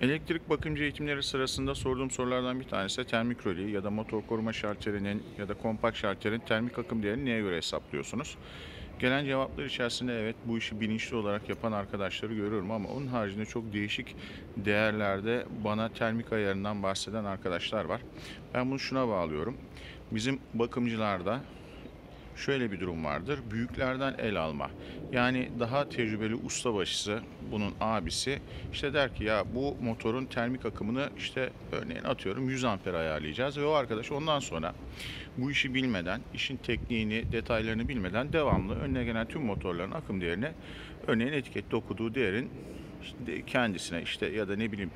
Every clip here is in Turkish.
Elektrik bakımcı eğitimleri sırasında sorduğum sorulardan bir tanesi termik röleyi ya da motor koruma şarterinin ya da kompakt şarterin termik akım değerini neye göre hesaplıyorsunuz? Gelen cevaplar içerisinde evet bu işi bilinçli olarak yapan arkadaşları görüyorum ama onun haricinde çok değişik değerlerde bana termik ayarından bahseden arkadaşlar var. Ben bunu şuna bağlıyorum. Bizim bakımcılarda şöyle bir durum vardır. Büyüklerden el alma. Yani daha tecrübeli ustabaşısı bunun abisi işte der ki ya bu motorun termik akımını işte örneğin atıyorum 100 amper ayarlayacağız ve o arkadaş ondan sonra bu işi bilmeden, işin tekniğini, detaylarını bilmeden devamlı önüne gelen tüm motorların akım değerine örneğin etikette okuduğu değerin kendisine işte ya da ne bileyim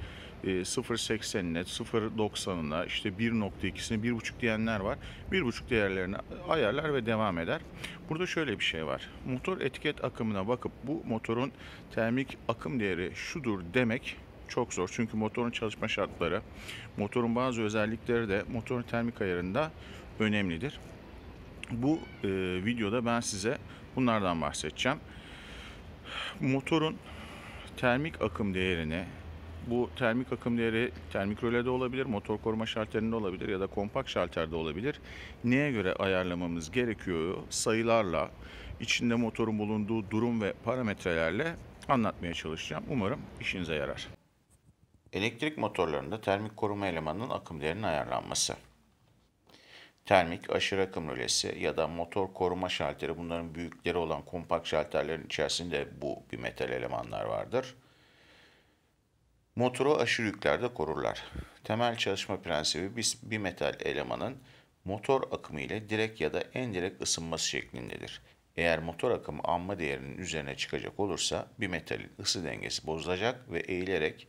0.80'ine, ee, 0.90'ına, işte 1.2'sine, 1.5 diyenler var. 1.5 değerlerini ayarlar ve devam eder. Burada şöyle bir şey var. Motor etiket akımına bakıp bu motorun termik akım değeri şudur demek çok zor. Çünkü motorun çalışma şartları, motorun bazı özellikleri de motorun termik ayarında önemlidir. Bu e, videoda ben size bunlardan bahsedeceğim. Motorun termik akım değerini bu termik akım değeri termik rölede olabilir, motor koruma şalterinde olabilir ya da kompakt şalterde olabilir. Neye göre ayarlamamız gerekiyor sayılarla, içinde motorun bulunduğu durum ve parametrelerle anlatmaya çalışacağım. Umarım işinize yarar. Elektrik motorlarında termik koruma elemanının akım değerinin ayarlanması. Termik aşırı akım rölesi ya da motor koruma şalteri bunların büyükleri olan kompakt şalterlerin içerisinde bu bir metal elemanlar vardır. Motoru aşırı yüklerde korurlar. Temel çalışma prensibi bir, metal elemanın motor akımı ile direkt ya da endirekt ısınması şeklindedir. Eğer motor akımı anma değerinin üzerine çıkacak olursa bir metalin ısı dengesi bozulacak ve eğilerek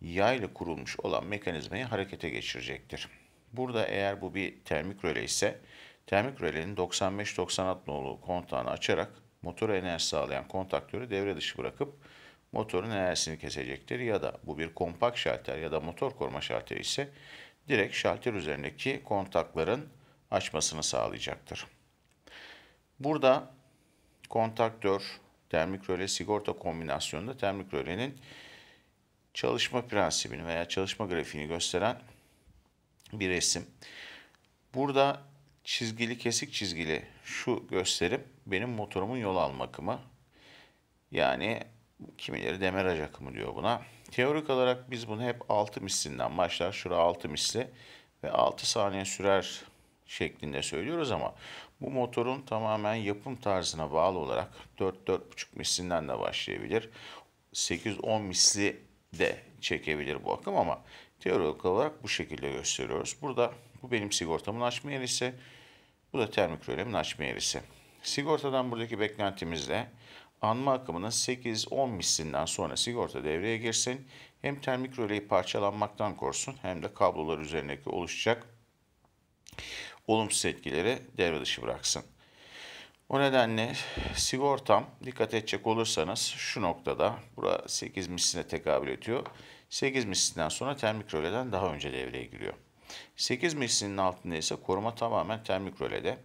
yayla kurulmuş olan mekanizmayı harekete geçirecektir. Burada eğer bu bir termik röle ise termik rölenin 95-90 nolu kontağını açarak motora enerji sağlayan kontaktörü devre dışı bırakıp motorun enerjisini kesecektir ya da bu bir kompakt şalter ya da motor koruma şalteri ise direkt şalter üzerindeki kontakların açmasını sağlayacaktır. Burada kontaktör, termik röle, sigorta kombinasyonunda termik rölenin çalışma prensibini veya çalışma grafiğini gösteren bir resim. Burada çizgili kesik çizgili şu gösterim benim motorumun yol alma akımı. Yani Kimileri demeraj akımı diyor buna. Teorik olarak biz bunu hep 6 mislinden başlar. Şura 6 misli ve 6 saniye sürer şeklinde söylüyoruz ama bu motorun tamamen yapım tarzına bağlı olarak 4-4,5 mislinden de başlayabilir. 8-10 misli de çekebilir bu akım ama teorik olarak bu şekilde gösteriyoruz. Burada bu benim sigortamın açma yerisi, bu da termik rölemin açma yerisi. Sigortadan buradaki beklentimizde anma akımının 8-10 mislinden sonra sigorta devreye girsin. Hem termik röleyi parçalanmaktan korusun hem de kablolar üzerindeki oluşacak olumsuz etkileri devre dışı bıraksın. O nedenle sigortam dikkat edecek olursanız şu noktada bura 8 misline tekabül ediyor. 8 mislinden sonra termik röleden daha önce devreye giriyor. 8 mislinin altında ise koruma tamamen termik rölede.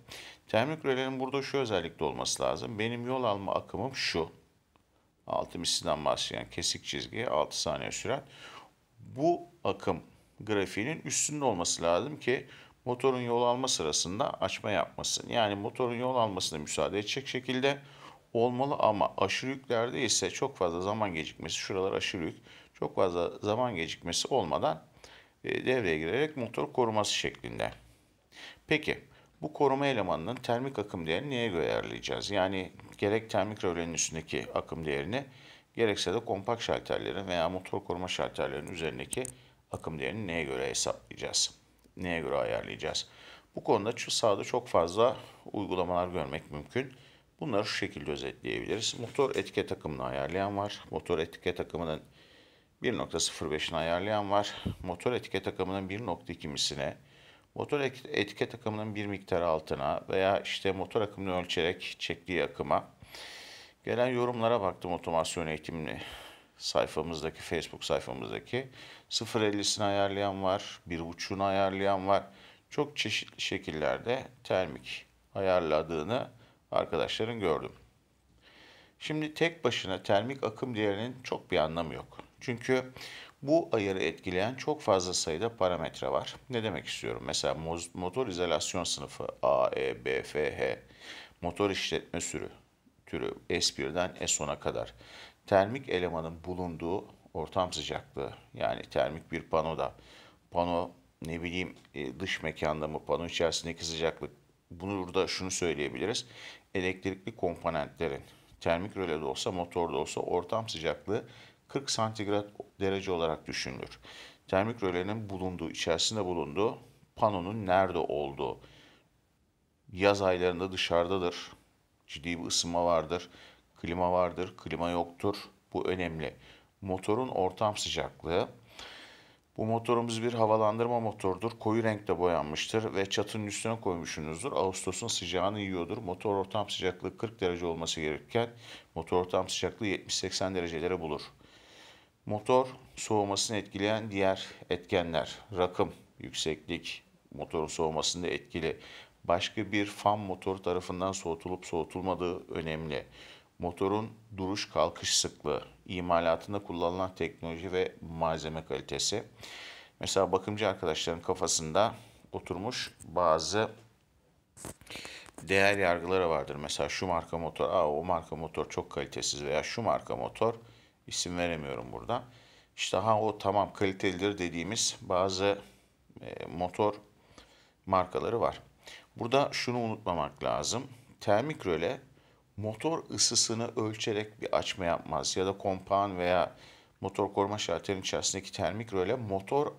Termik rölelerin burada şu özellikte olması lazım. Benim yol alma akımım şu. Altı misliden başlayan kesik çizgi 6 saniye süren. Bu akım grafiğinin üstünde olması lazım ki motorun yol alma sırasında açma yapmasın. Yani motorun yol almasına müsaade edecek şekilde olmalı ama aşırı yüklerde ise çok fazla zaman gecikmesi, şuralar aşırı yük, çok fazla zaman gecikmesi olmadan e, devreye girerek motor koruması şeklinde. Peki bu koruma elemanının termik akım değerini neye göre ayarlayacağız? Yani gerek termik rölenin üstündeki akım değerini gerekse de kompakt şalterlerin veya motor koruma şalterlerinin üzerindeki akım değerini neye göre hesaplayacağız? Neye göre ayarlayacağız? Bu konuda şu sahada çok fazla uygulamalar görmek mümkün. Bunları şu şekilde özetleyebiliriz. Motor etiket akımını ayarlayan var. Motor etiket akımının 1.05'ini ayarlayan var. Motor etiket akımının 1.2'misine Motor etiket akımının bir miktar altına veya işte motor akımını ölçerek çektiği akıma gelen yorumlara baktım otomasyon eğitimini sayfamızdaki Facebook sayfamızdaki 0.50'sini ayarlayan var, 1.5'unu ayarlayan var. Çok çeşitli şekillerde termik ayarladığını arkadaşların gördüm. Şimdi tek başına termik akım değerinin çok bir anlamı yok. Çünkü bu ayarı etkileyen çok fazla sayıda parametre var. Ne demek istiyorum? Mesela motor izolasyon sınıfı A, E, B, F, H, motor işletme sürü, türü S1'den S10'a kadar, termik elemanın bulunduğu ortam sıcaklığı yani termik bir panoda, pano ne bileyim e, dış mekanda mı, pano içerisindeki sıcaklık, bunu burada şunu söyleyebiliriz. Elektrikli komponentlerin termik röle de olsa motor da olsa ortam sıcaklığı 40 santigrat derece olarak düşünülür. Termik rölenin bulunduğu, içerisinde bulunduğu, panonun nerede olduğu. Yaz aylarında dışarıdadır. Ciddi bir ısınma vardır. Klima vardır, klima yoktur. Bu önemli. Motorun ortam sıcaklığı. Bu motorumuz bir havalandırma motorudur. Koyu renkte boyanmıştır ve çatının üstüne koymuşsunuzdur. Ağustos'un sıcağını yiyordur. Motor ortam sıcaklığı 40 derece olması gerekirken motor ortam sıcaklığı 70-80 derecelere bulur. Motor soğumasını etkileyen diğer etkenler, rakım, yükseklik, motorun soğumasında etkili. Başka bir fan motoru tarafından soğutulup soğutulmadığı önemli. Motorun duruş kalkış sıklığı, imalatında kullanılan teknoloji ve malzeme kalitesi. Mesela bakımcı arkadaşların kafasında oturmuş bazı değer yargıları vardır. Mesela şu marka motor, aa o marka motor çok kalitesiz veya şu marka motor isim veremiyorum burada. İşte ha o tamam kalitelidir dediğimiz bazı e, motor markaları var. Burada şunu unutmamak lazım. Termik röle motor ısısını ölçerek bir açma yapmaz ya da kompağın veya motor koruma şalterinin içerisindeki termik röle motor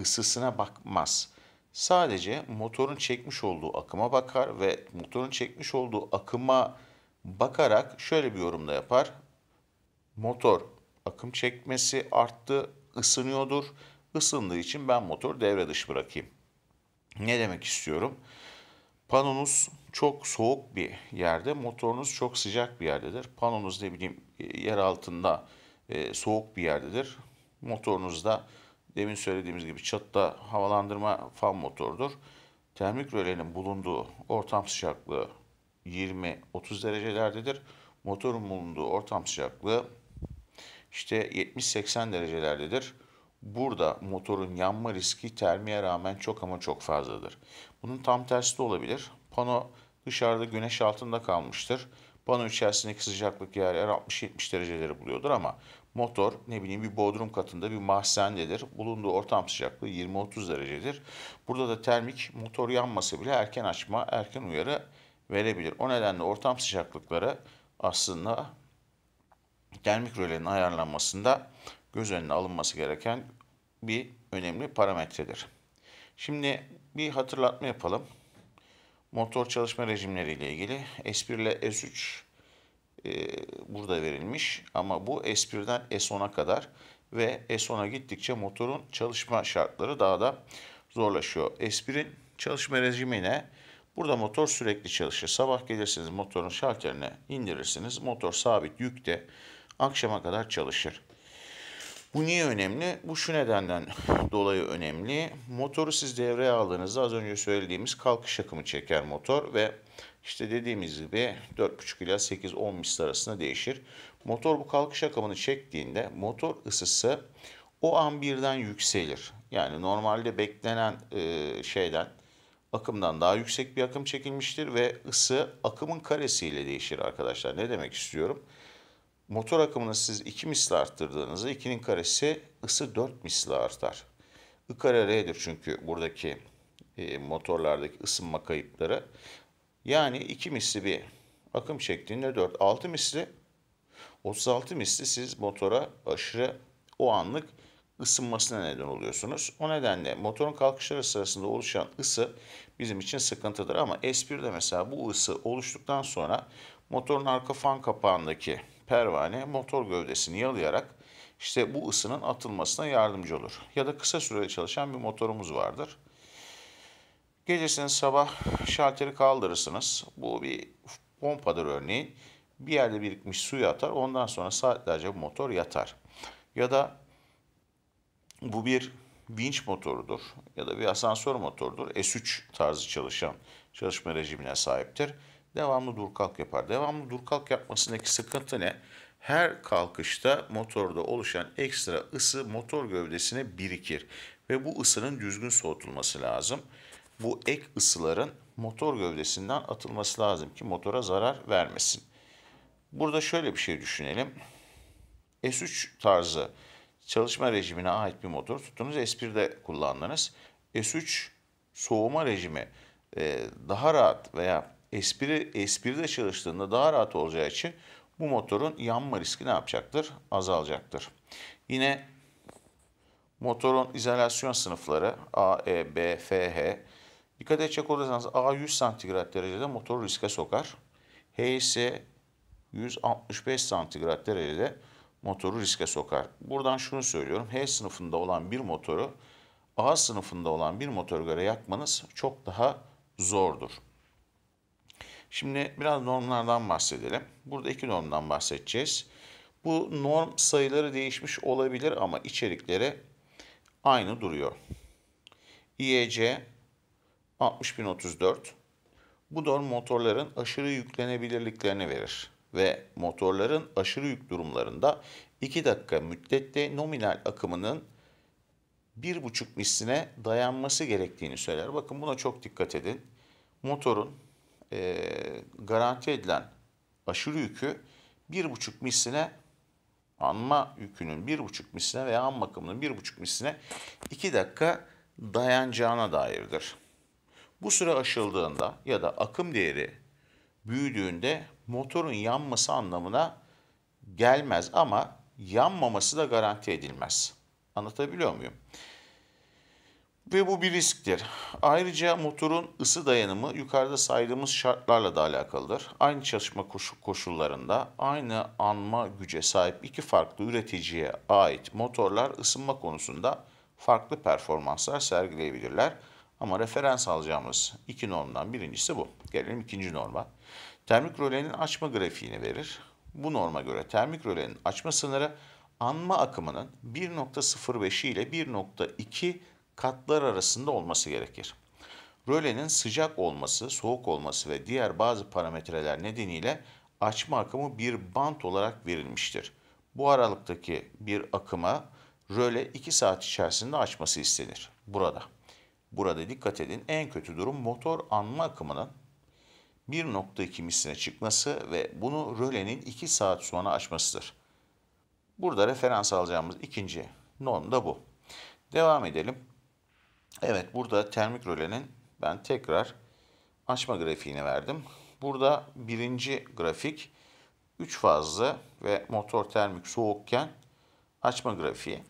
ısısına bakmaz. Sadece motorun çekmiş olduğu akıma bakar ve motorun çekmiş olduğu akıma bakarak şöyle bir yorumda yapar motor akım çekmesi arttı, ısınıyordur. Isındığı için ben motor devre dışı bırakayım. Ne demek istiyorum? Panonuz çok soğuk bir yerde, motorunuz çok sıcak bir yerdedir. Panonuz ne bileyim e, yer altında e, soğuk bir yerdedir. Motorunuz da demin söylediğimiz gibi çatıda havalandırma fan motorudur. Termik rölenin bulunduğu ortam sıcaklığı 20-30 derecelerdedir. Motorun bulunduğu ortam sıcaklığı işte 70-80 derecelerdedir. Burada motorun yanma riski termiye rağmen çok ama çok fazladır. Bunun tam tersi de olabilir. Pano dışarıda güneş altında kalmıştır. Pano içerisindeki sıcaklık yer yer 60-70 dereceleri buluyordur ama motor ne bileyim bir bodrum katında bir mahzendedir. Bulunduğu ortam sıcaklığı 20-30 derecedir. Burada da termik motor yanması bile erken açma, erken uyarı verebilir. O nedenle ortam sıcaklıkları aslında termik rölenin ayarlanmasında göz önüne alınması gereken bir önemli parametredir. Şimdi bir hatırlatma yapalım. Motor çalışma rejimleri ile ilgili S1 ile S3 e, burada verilmiş ama bu S1'den S10'a kadar ve S10'a gittikçe motorun çalışma şartları daha da zorlaşıyor. S1'in çalışma rejimine burada motor sürekli çalışır. Sabah gelirsiniz motorun şalterini indirirsiniz. Motor sabit yükte akşama kadar çalışır. Bu niye önemli? Bu şu nedenden dolayı önemli. Motoru siz devreye aldığınızda az önce söylediğimiz kalkış akımı çeker motor ve işte dediğimiz gibi 4,5 ila 8-10 misli arasında değişir. Motor bu kalkış akımını çektiğinde motor ısısı o an birden yükselir. Yani normalde beklenen e, şeyden akımdan daha yüksek bir akım çekilmiştir ve ısı akımın karesiyle değişir arkadaşlar. Ne demek istiyorum? motor akımını siz 2 misli arttırdığınızda 2'nin karesi ısı 4 misli artar. I kare R'dir çünkü buradaki e, motorlardaki ısınma kayıpları. Yani 2 misli bir akım çektiğinde 4. 6 misli 36 misli siz motora aşırı o anlık ısınmasına neden oluyorsunuz. O nedenle motorun kalkışları sırasında oluşan ısı bizim için sıkıntıdır ama S1'de mesela bu ısı oluştuktan sonra motorun arka fan kapağındaki pervane motor gövdesini yalayarak işte bu ısının atılmasına yardımcı olur. Ya da kısa süreli çalışan bir motorumuz vardır. Gecesinin sabah şalteri kaldırırsınız. Bu bir pompadır örneğin. Bir yerde birikmiş suyu atar. Ondan sonra saatlerce bu motor yatar. Ya da bu bir vinç motorudur ya da bir asansör motorudur. S3 tarzı çalışan çalışma rejimine sahiptir devamlı dur kalk yapar. Devamlı dur kalk yapmasındaki sıkıntı ne? Her kalkışta motorda oluşan ekstra ısı motor gövdesine birikir ve bu ısının düzgün soğutulması lazım. Bu ek ısıların motor gövdesinden atılması lazım ki motora zarar vermesin. Burada şöyle bir şey düşünelim. S3 tarzı çalışma rejimine ait bir motor tuttunuz. S1'de kullandınız. S3 soğuma rejimi e, daha rahat veya espri de çalıştığında daha rahat olacağı için bu motorun yanma riski ne yapacaktır? Azalacaktır. Yine motorun izolasyon sınıfları A, E, B, F, H. Dikkat edecek olursanız A 100 santigrat derecede motoru riske sokar. H ise 165 santigrat derecede motoru riske sokar. Buradan şunu söylüyorum. H sınıfında olan bir motoru A sınıfında olan bir motor göre yakmanız çok daha zordur. Şimdi biraz normlardan bahsedelim. Burada iki normdan bahsedeceğiz. Bu norm sayıları değişmiş olabilir ama içerikleri aynı duruyor. IEC 60034 bu norm motorların aşırı yüklenebilirliklerini verir ve motorların aşırı yük durumlarında 2 dakika müddette nominal akımının 1,5 misline dayanması gerektiğini söyler. Bakın buna çok dikkat edin. Motorun e, garanti edilen aşırı yükü bir buçuk misline anma yükünün bir buçuk misline veya an bakımının bir buçuk misline iki dakika dayanacağına dairdir. Bu süre aşıldığında ya da akım değeri büyüdüğünde motorun yanması anlamına gelmez ama yanmaması da garanti edilmez. Anlatabiliyor muyum? ve bu bir risktir. Ayrıca motorun ısı dayanımı yukarıda saydığımız şartlarla da alakalıdır. Aynı çalışma koşullarında aynı anma güce sahip iki farklı üreticiye ait motorlar ısınma konusunda farklı performanslar sergileyebilirler. Ama referans alacağımız iki normdan birincisi bu. Gelelim ikinci norma. Termik rölenin açma grafiğini verir. Bu norma göre termik rölenin açma sınırı anma akımının 1.05 ile 1.2 katlar arasında olması gerekir. Rölenin sıcak olması, soğuk olması ve diğer bazı parametreler nedeniyle açma akımı bir bant olarak verilmiştir. Bu aralıktaki bir akıma röle 2 saat içerisinde açması istenir. Burada. Burada dikkat edin en kötü durum motor anma akımının 1.2 misline çıkması ve bunu rölenin 2 saat sonra açmasıdır. Burada referans alacağımız ikinci norm da bu. Devam edelim. Evet burada termik rölenin ben tekrar açma grafiğini verdim. Burada birinci grafik 3 fazlı ve motor termik soğukken açma grafiği.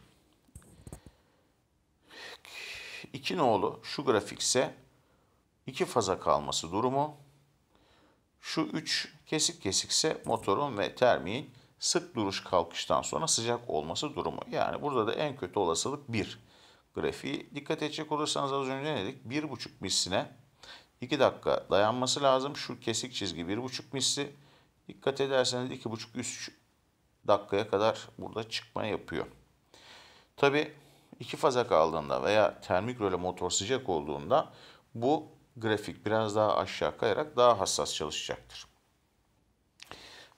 2 nolu şu grafik ise 2 faza kalması durumu. Şu 3 kesik kesikse motorun ve termiğin sık duruş kalkıştan sonra sıcak olması durumu. Yani burada da en kötü olasılık 1 grafiği dikkat edecek olursanız az önce ne dedik? 1,5 misline 2 dakika dayanması lazım. Şu kesik çizgi 1,5 misli. Dikkat ederseniz 2,5-3 dakikaya kadar burada çıkma yapıyor. Tabi iki faza kaldığında veya termik röle motor sıcak olduğunda bu grafik biraz daha aşağı kayarak daha hassas çalışacaktır.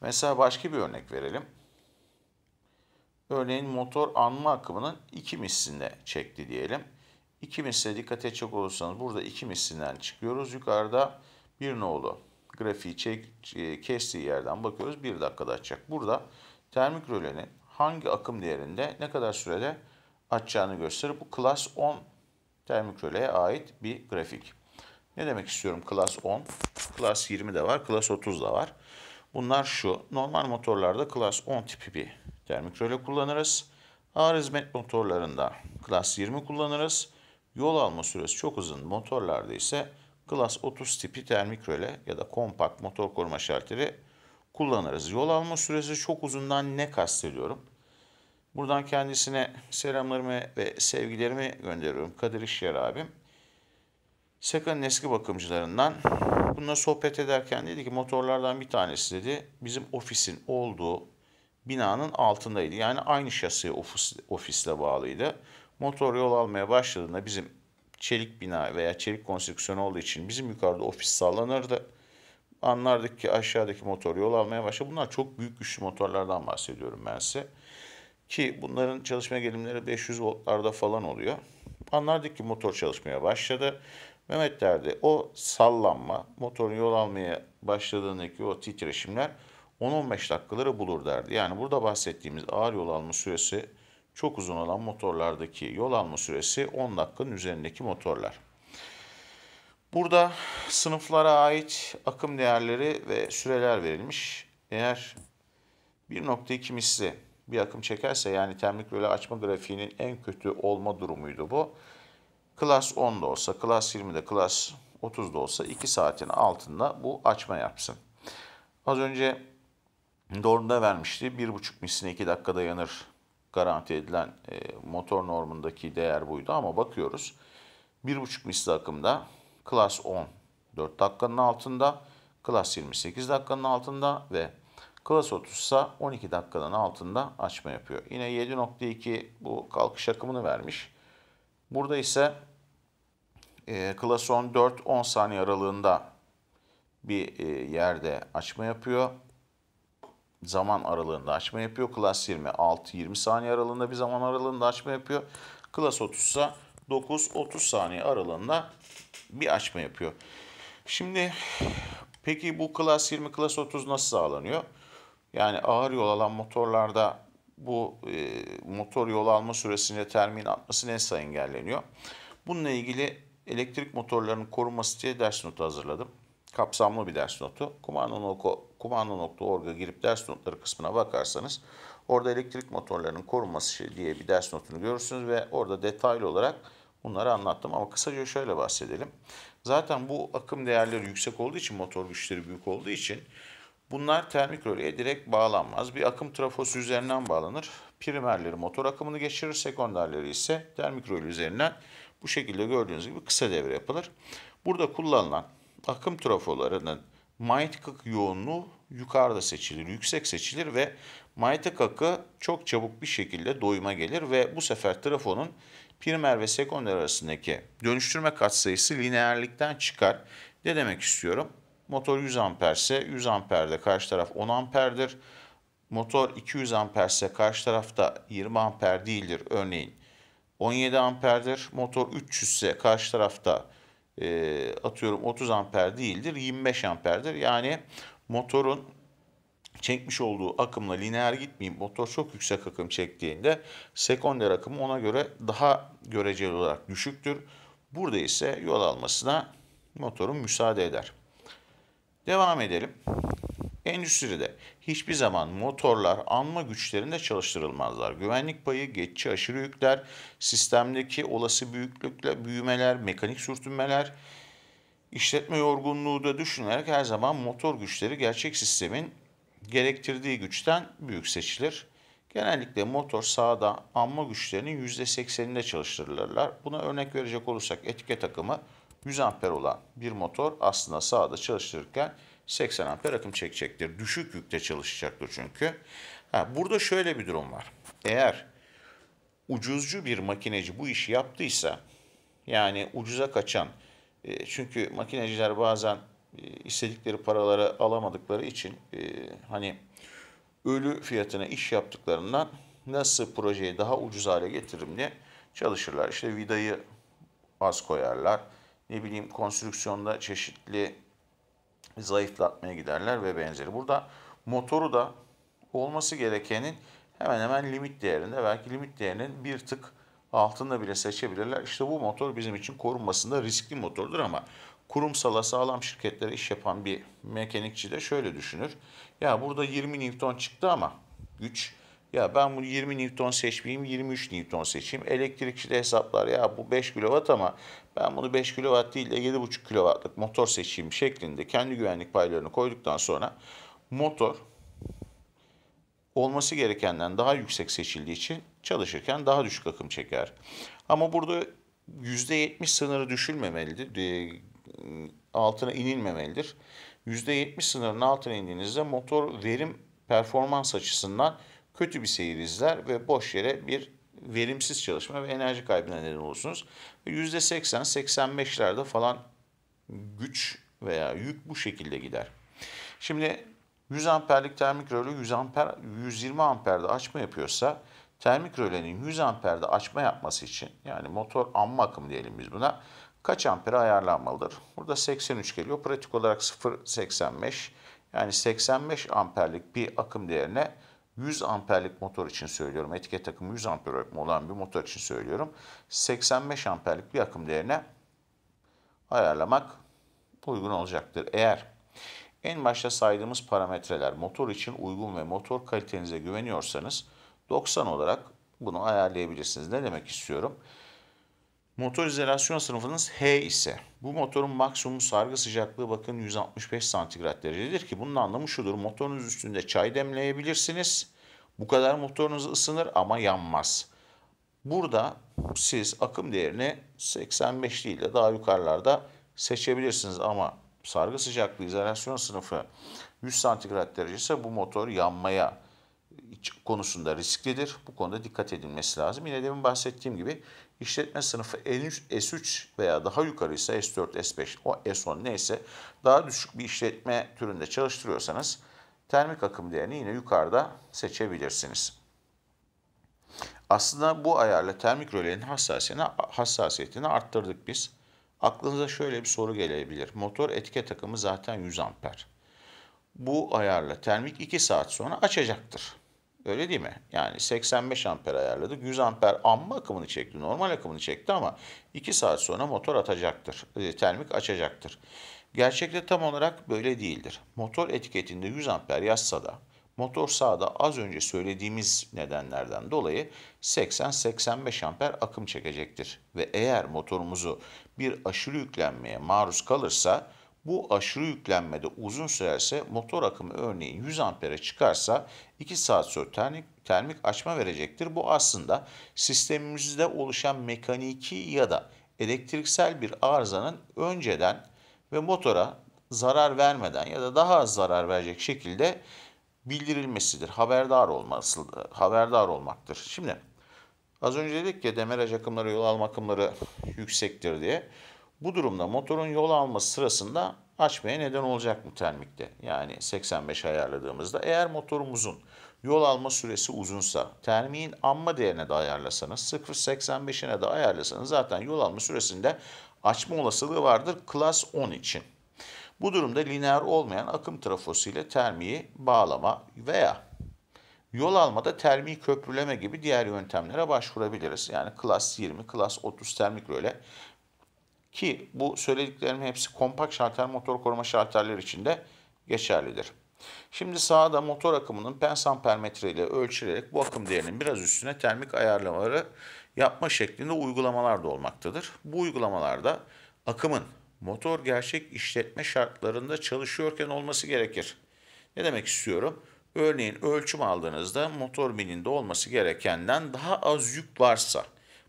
Mesela başka bir örnek verelim. Örneğin motor anma akımının iki misline çekti diyelim. İki misline dikkat edecek olursanız burada iki mislinden çıkıyoruz. Yukarıda bir nolu grafiği çek, e, kestiği yerden bakıyoruz. Bir dakikada açacak. Burada termik rölenin hangi akım değerinde ne kadar sürede açacağını gösterir. Bu klas 10 termik röleye ait bir grafik. Ne demek istiyorum klas 10? Klas 20 de var, klas 30 da var. Bunlar şu. Normal motorlarda klas 10 tipi bir Termik röle kullanırız. Ağır hizmet motorlarında klas 20 kullanırız. Yol alma süresi çok uzun motorlarda ise klas 30 tipi termik röle ya da kompakt motor koruma şalteri kullanırız. Yol alma süresi çok uzundan ne kastediyorum? Buradan kendisine selamlarımı ve sevgilerimi gönderiyorum. Kadir İşyer abim. Seka'nın eski bakımcılarından bununla sohbet ederken dedi ki motorlardan bir tanesi dedi bizim ofisin olduğu binanın altındaydı. Yani aynı şasiye ofis, ofisle bağlıydı. Motor yol almaya başladığında bizim çelik bina veya çelik konstrüksiyon olduğu için bizim yukarıda ofis sallanırdı. Anlardık ki aşağıdaki motor yol almaya başladı. Bunlar çok büyük güçlü motorlardan bahsediyorum ben size. Ki bunların çalışma gelimleri 500 voltlarda falan oluyor. Anlardık ki motor çalışmaya başladı. Mehmet derdi o sallanma, motorun yol almaya başladığındaki o titreşimler 10-15 dakikaları bulur derdi. Yani burada bahsettiğimiz ağır yol alma süresi çok uzun olan motorlardaki yol alma süresi 10 dakikanın üzerindeki motorlar. Burada sınıflara ait akım değerleri ve süreler verilmiş. Eğer 1.2 misli bir akım çekerse yani termik röle açma grafiğinin en kötü olma durumuydu bu. Klas 10'da olsa, klas 20'de, klas 30'da olsa 2 saatin altında bu açma yapsın. Az önce normda vermişti. bir buçuk misline iki dakika dayanır garanti edilen e, motor normundaki değer buydu ama bakıyoruz. bir buçuk misli akımda Class 10 4 dakikanın altında, Class 28 dakikanın altında ve Class 30 ise 12 dakikanın altında açma yapıyor. Yine 7.2 bu kalkış akımını vermiş. Burada ise e, Class 10 4-10 saniye aralığında bir e, yerde açma yapıyor zaman aralığında açma yapıyor. Klas 20 6-20 saniye aralığında bir zaman aralığında açma yapıyor. Klas 30 ise 9-30 saniye aralığında bir açma yapıyor. Şimdi peki bu klas 20 klas 30 nasıl sağlanıyor? Yani ağır yol alan motorlarda bu e, motor yol alma süresinde termin atması nasıl engelleniyor? Bununla ilgili elektrik motorlarının korunması diye ders notu hazırladım kapsamlı bir ders notu. Kumano.org'a girip ders notları kısmına bakarsanız orada elektrik motorlarının korunması diye bir ders notunu görürsünüz ve orada detaylı olarak bunları anlattım. Ama kısaca şöyle bahsedelim. Zaten bu akım değerleri yüksek olduğu için motor güçleri büyük olduğu için bunlar termik röleye direkt bağlanmaz. Bir akım trafosu üzerinden bağlanır. Primerleri motor akımını geçirir. Sekonderleri ise termik röle üzerinden bu şekilde gördüğünüz gibi kısa devre yapılır. Burada kullanılan akım trafolarının manyetik yoğunluğu yukarıda seçilir, yüksek seçilir ve manyetik akı çok çabuk bir şekilde doyuma gelir ve bu sefer trafonun primer ve sekonder arasındaki dönüştürme katsayısı lineerlikten çıkar. Ne demek istiyorum? Motor 100 amperse 100 amperde karşı taraf 10 amperdir. Motor 200 amperse karşı tarafta 20 amper değildir örneğin. 17 amperdir. Motor 300 ise karşı tarafta e, atıyorum 30 amper değildir 25 amperdir. Yani motorun çekmiş olduğu akımla lineer gitmeyeyim motor çok yüksek akım çektiğinde sekonder akımı ona göre daha göreceli olarak düşüktür. Burada ise yol almasına motorun müsaade eder. Devam edelim. Endüstride hiçbir zaman motorlar anma güçlerinde çalıştırılmazlar. Güvenlik payı, geçici aşırı yükler, sistemdeki olası büyüklükle büyümeler, mekanik sürtünmeler, işletme yorgunluğu da düşünülerek her zaman motor güçleri gerçek sistemin gerektirdiği güçten büyük seçilir. Genellikle motor sağda anma güçlerinin %80'inde çalıştırılırlar. Buna örnek verecek olursak etiket takımı 100 amper olan bir motor aslında sağda çalıştırırken 80 amper akım çekecektir. Düşük yükte çalışacaktır çünkü. Ha, burada şöyle bir durum var. Eğer ucuzcu bir makineci bu işi yaptıysa yani ucuza kaçan e, çünkü makineciler bazen e, istedikleri paraları alamadıkları için e, hani ölü fiyatına iş yaptıklarından nasıl projeyi daha ucuz hale getiririm diye çalışırlar. İşte vidayı az koyarlar. Ne bileyim konstrüksiyonda çeşitli zayıflatmaya giderler ve benzeri. Burada motoru da olması gerekenin hemen hemen limit değerinde belki limit değerinin bir tık altında bile seçebilirler. İşte bu motor bizim için korunmasında riskli motordur ama kurumsala sağlam şirketlere iş yapan bir mekanikçi de şöyle düşünür. Ya burada 20 Newton çıktı ama güç ya ben bunu 20 Newton seçmeyeyim 23 Newton seçeyim. Elektrikçi de hesaplar ya bu 5 kW ama ben bunu 5 kW değil de 7,5 kW'lık motor seçeyim şeklinde kendi güvenlik paylarını koyduktan sonra motor olması gerekenden daha yüksek seçildiği için çalışırken daha düşük akım çeker. Ama burada %70 sınırı düşülmemelidir, e, altına inilmemelidir. %70 sınırının altına indiğinizde motor verim performans açısından kötü bir seyir izler ve boş yere bir verimsiz çalışma ve enerji kaybına neden olursunuz. %80-85'lerde falan güç veya yük bu şekilde gider. Şimdi 100 amperlik termik röle 100 amper 120 amperde açma yapıyorsa termik rölenin 100 amperde açma yapması için yani motor amma akım diyelim biz buna kaç ampere ayarlanmalıdır? Burada 83 geliyor. Pratik olarak 0.85 yani 85 amperlik bir akım değerine 100 amperlik motor için söylüyorum. etiket takımı 100 amper olan bir motor için söylüyorum. 85 amperlik bir akım değerine ayarlamak uygun olacaktır. Eğer en başta saydığımız parametreler motor için uygun ve motor kalitenize güveniyorsanız 90 olarak bunu ayarlayabilirsiniz. Ne demek istiyorum? Motor izolasyon sınıfınız H ise bu motorun maksimum sargı sıcaklığı bakın 165 santigrat derecedir ki bunun anlamı şudur. Motorunuz üstünde çay demleyebilirsiniz bu kadar motorunuz ısınır ama yanmaz. Burada siz akım değerini 85 değil de daha yukarılarda seçebilirsiniz ama sargı sıcaklığı izolasyon sınıfı 100 santigrat derecesi bu motor yanmaya konusunda risklidir. Bu konuda dikkat edilmesi lazım. Yine demin bahsettiğim gibi işletme sınıfı S3, veya daha yukarı ise S4, S5, o S10 neyse daha düşük bir işletme türünde çalıştırıyorsanız termik akım değerini yine yukarıda seçebilirsiniz. Aslında bu ayarla termik rölenin hassasiyetini, hassasiyetini arttırdık biz. Aklınıza şöyle bir soru gelebilir. Motor etiket takımı zaten 100 amper. Bu ayarla termik 2 saat sonra açacaktır. Öyle değil mi? Yani 85 amper ayarladık. 100 amper amma akımını çekti. Normal akımını çekti ama 2 saat sonra motor atacaktır. E, termik açacaktır. Gerçekte tam olarak böyle değildir. Motor etiketinde 100 amper yazsa da motor sağda az önce söylediğimiz nedenlerden dolayı 80-85 amper akım çekecektir. Ve eğer motorumuzu bir aşırı yüklenmeye maruz kalırsa bu aşırı yüklenmede uzun sürerse motor akımı örneğin 100 ampere çıkarsa 2 saat sonra termik, termik açma verecektir. Bu aslında sistemimizde oluşan mekaniki ya da elektriksel bir arızanın önceden ve motora zarar vermeden ya da daha az zarar verecek şekilde bildirilmesidir. Haberdar olması, haberdar olmaktır. Şimdi az önce dedik ya demeraj akımları, yol alma akımları yüksektir diye. Bu durumda motorun yol alması sırasında açmaya neden olacak mı termikte? Yani 85 ayarladığımızda eğer motorumuzun yol alma süresi uzunsa, termiğin anma değerine de ayarlasanız, 0.85'ine de ayarlasanız zaten yol alma süresinde açma olasılığı vardır klas 10 için. Bu durumda lineer olmayan akım trafosu ile termiği bağlama veya yol almada termiği köprüleme gibi diğer yöntemlere başvurabiliriz. Yani klas 20, klas 30 termik röle ki bu söylediklerimin hepsi kompakt şalter motor koruma şalterler için de geçerlidir. Şimdi sağda motor akımının pens ampermetre ile ölçülerek bu akım değerinin biraz üstüne termik ayarlamaları yapma şeklinde uygulamalar da olmaktadır. Bu uygulamalarda akımın motor gerçek işletme şartlarında çalışıyorken olması gerekir. Ne demek istiyorum? Örneğin ölçüm aldığınızda motor bininde olması gerekenden daha az yük varsa,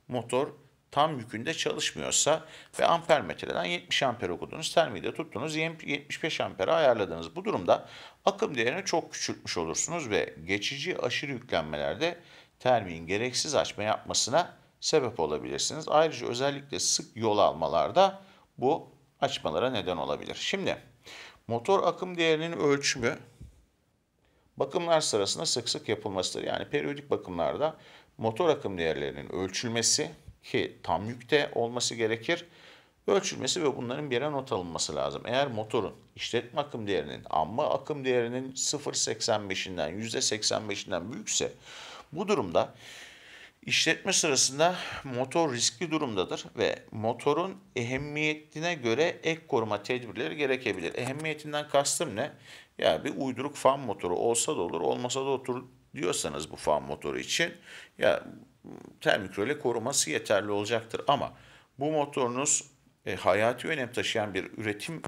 motor tam yükünde çalışmıyorsa ve amper metreden 70 amper okudunuz, termide tuttunuz, 75 ampere ayarladınız. Bu durumda akım değerini çok küçültmüş olursunuz ve geçici aşırı yüklenmelerde termiğin gereksiz açma yapmasına sebep olabilirsiniz. Ayrıca özellikle sık yol almalarda bu açmalara neden olabilir. Şimdi motor akım değerinin ölçümü bakımlar sırasında sık sık yapılmasıdır. Yani periyodik bakımlarda motor akım değerlerinin ölçülmesi ki tam yükte olması gerekir. Ölçülmesi ve bunların bir not alınması lazım. Eğer motorun işletme akım değerinin, amma akım değerinin 0.85'inden %85'inden büyükse bu durumda işletme sırasında motor riskli durumdadır ve motorun ehemmiyetine göre ek koruma tedbirleri gerekebilir. Ehemmiyetinden kastım ne? Ya bir uyduruk fan motoru olsa da olur, olmasa da otur diyorsanız bu fan motoru için ya termik termikrole koruması yeterli olacaktır ama bu motorunuz e, hayati önem taşıyan bir üretim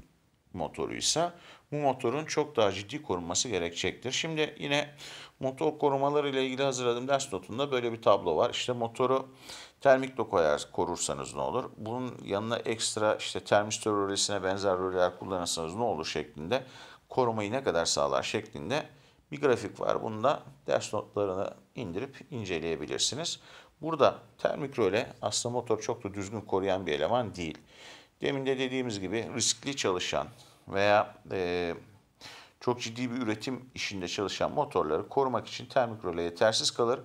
Motoru ise bu motorun çok daha ciddi korunması gerekecektir. Şimdi yine motor korumaları ile ilgili hazırladığım ders notunda böyle bir tablo var. İşte motoru termik koyar, korursanız ne olur? Bunun yanına ekstra işte termistör rölesine benzer röleler kullanırsanız ne olur şeklinde korumayı ne kadar sağlar şeklinde bir grafik var. Bunu da ders notlarını indirip inceleyebilirsiniz. Burada termik röle aslında motor çok da düzgün koruyan bir eleman değil. Demin de dediğimiz gibi riskli çalışan veya e, çok ciddi bir üretim işinde çalışan motorları korumak için termik röle yetersiz kalır.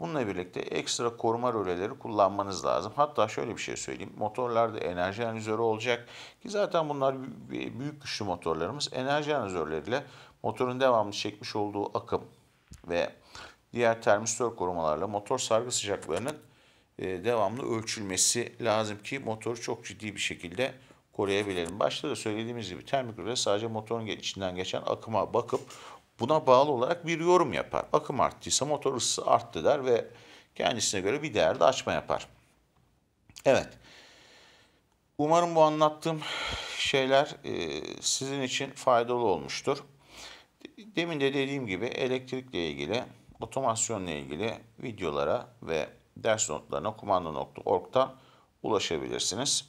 Bununla birlikte ekstra koruma röleleri kullanmanız lazım. Hatta şöyle bir şey söyleyeyim. Motorlarda enerji analizörü olacak ki zaten bunlar büyük güçlü motorlarımız. Enerji analizörleriyle motorun devamlı çekmiş olduğu akım ve diğer termistör korumalarla motor sargı sıcaklarının e, devamlı ölçülmesi lazım ki motoru çok ciddi bir şekilde koruyabilelim. Başta da söylediğimiz gibi termik röle sadece motorun içinden geçen akıma bakıp buna bağlı olarak bir yorum yapar. Akım arttıysa motor ısısı arttı der ve kendisine göre bir değerde açma yapar. Evet. Umarım bu anlattığım şeyler e, sizin için faydalı olmuştur. Demin de dediğim gibi elektrikle ilgili, otomasyonla ilgili videolara ve ders notlarına kumanda.org'da ulaşabilirsiniz.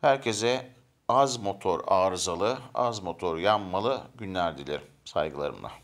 Herkese az motor arızalı, az motor yanmalı günler dilerim saygılarımla.